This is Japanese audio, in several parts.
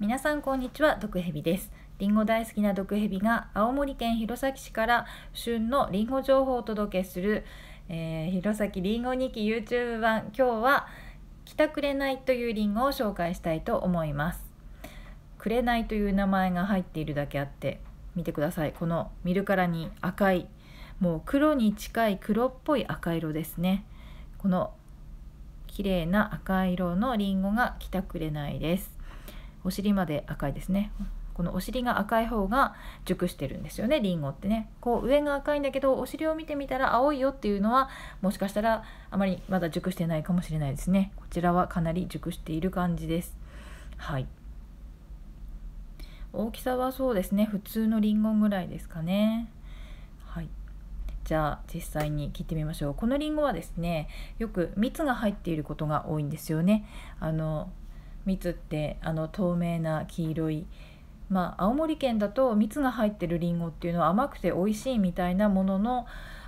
皆さんこんにちは毒蛇ですりんご大好きな毒蛇が青森県弘前市から旬のりんご情報をお届けする、えー、弘前りんご日記 YouTube 版今日は来たくれないというりんごを紹介したいと思いますくれないという名前が入っているだけあって見てくださいこの見るからに赤いもう黒に近い黒っぽい赤色ですねこの綺麗な赤色のりんごが来たくれないですお尻まで赤いですねこのお尻が赤い方が熟してるんですよねりんごってねこう上が赤いんだけどお尻を見てみたら青いよっていうのはもしかしたらあまりまだ熟してないかもしれないですねこちらはかなり熟している感じですはい大きさはそうですね普通のりんごぐらいですかねはいじゃあ実際に切ってみましょうこのりんごはですねよく蜜が入っていることが多いんですよねあの蜜ってあの透明な黄色いまあ青森県だと蜜が入ってるりんごっていうのは甘くて美味しいみたいなものの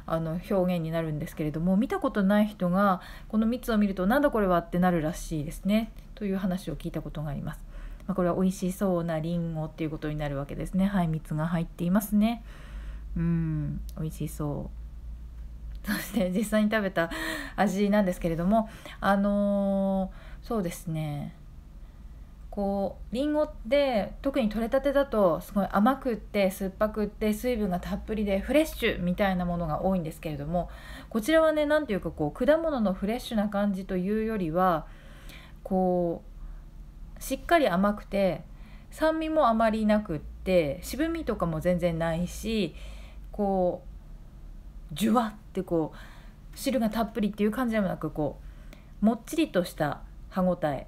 あの表現になるんですけれども見たことない人がこの蜜を見るとなんだこれはってなるらしいですねという話を聞いたことがあります。まあ、これは美味しそうなりんごっていうことになるわけですね。はい、蜜が入っていますね。うん、美味しそう。そして実際に食べた味なんですけれどもあのー、そうですねこうりんごって特に取れたてだとすごい甘くって酸っぱくって水分がたっぷりでフレッシュみたいなものが多いんですけれどもこちらはね何ていうかこう果物のフレッシュな感じというよりはこうしっかり甘くて酸味もあまりなくって渋みとかも全然ないしこうジュワってこう汁がたっぷりっていう感じでもなくこうもっちりとした歯ごたえ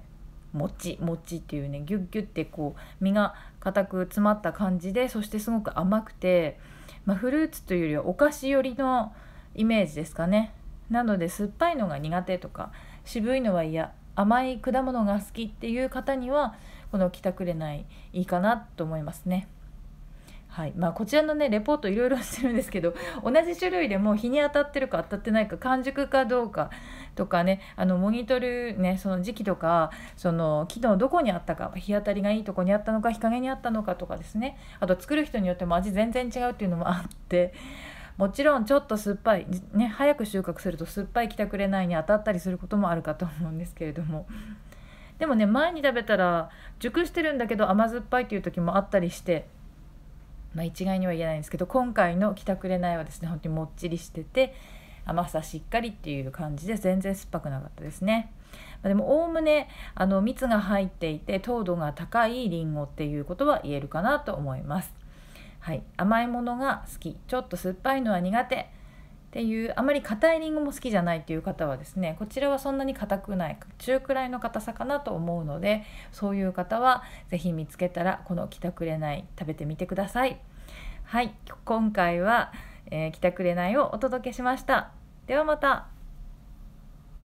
もちもちっていうねギュッギュッてこう身が固く詰まった感じでそしてすごく甘くて、まあ、フルーツというよりはお菓子寄りのイメージですかねなので酸っぱいのが苦手とか渋いのは嫌甘い果物が好きっていう方にはこの「きたくれない」いいかなと思いますね。はいまあ、こちらのねレポートいろいろしてるんですけど同じ種類でも日に当たってるか当たってないか完熟かどうかとかねあのモニトル、ね、その時期とかその木のどこにあったか日当たりがいいとこにあったのか日陰にあったのかとかですねあと作る人によっても味全然違うっていうのもあって。もちろんちょっと酸っぱい、ね、早く収穫すると酸っぱいたくれないに当たったりすることもあるかと思うんですけれどもでもね前に食べたら熟してるんだけど甘酸っぱいっていう時もあったりしてまあ、一概には言えないんですけど今回の「来たくれない」はですね本当にもっちりしてて甘さしっかりっていう感じで全然酸っぱくなかったですね。でもおおむねあの蜜が入っていて糖度が高いりんごっていうことは言えるかなと思います。はい、甘いものが好きちょっと酸っぱいのは苦手っていうあまり硬いりんごも好きじゃないっていう方はですねこちらはそんなに硬くない中くらいの硬さかなと思うのでそういう方は是非見つけたらこのきたくれない食べてみてくださいはい今回は、えー、きたくれないをお届けしましたではまた